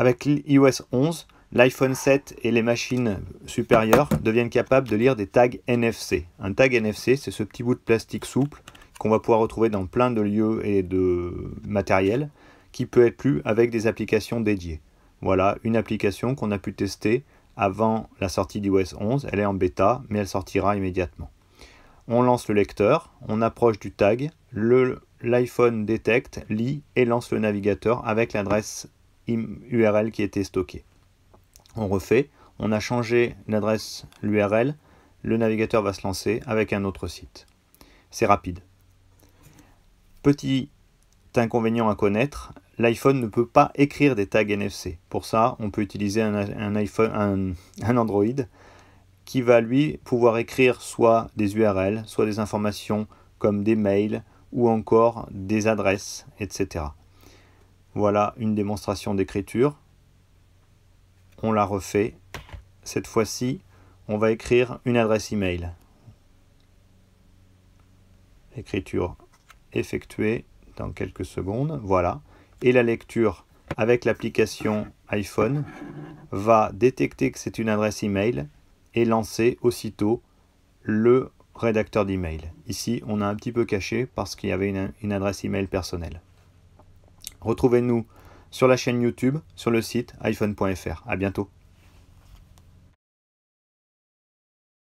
Avec iOS 11, l'iPhone 7 et les machines supérieures deviennent capables de lire des tags NFC. Un tag NFC, c'est ce petit bout de plastique souple qu'on va pouvoir retrouver dans plein de lieux et de matériel qui peut être lu avec des applications dédiées. Voilà une application qu'on a pu tester avant la sortie d'iOS 11. Elle est en bêta, mais elle sortira immédiatement. On lance le lecteur, on approche du tag, l'iPhone détecte, lit et lance le navigateur avec l'adresse URL qui était stocké. On refait, on a changé l'adresse, l'URL, le navigateur va se lancer avec un autre site. C'est rapide. Petit inconvénient à connaître, l'iPhone ne peut pas écrire des tags NFC. Pour ça, on peut utiliser un, iPhone, un, un Android qui va lui pouvoir écrire soit des URL, soit des informations comme des mails ou encore des adresses, etc. Voilà une démonstration d'écriture. On la refait. Cette fois-ci, on va écrire une adresse email. Écriture effectuée dans quelques secondes. Voilà. Et la lecture avec l'application iPhone va détecter que c'est une adresse email et lancer aussitôt le rédacteur d'email. Ici, on a un petit peu caché parce qu'il y avait une, une adresse email personnelle. Retrouvez-nous sur la chaîne YouTube, sur le site iphone.fr. À bientôt.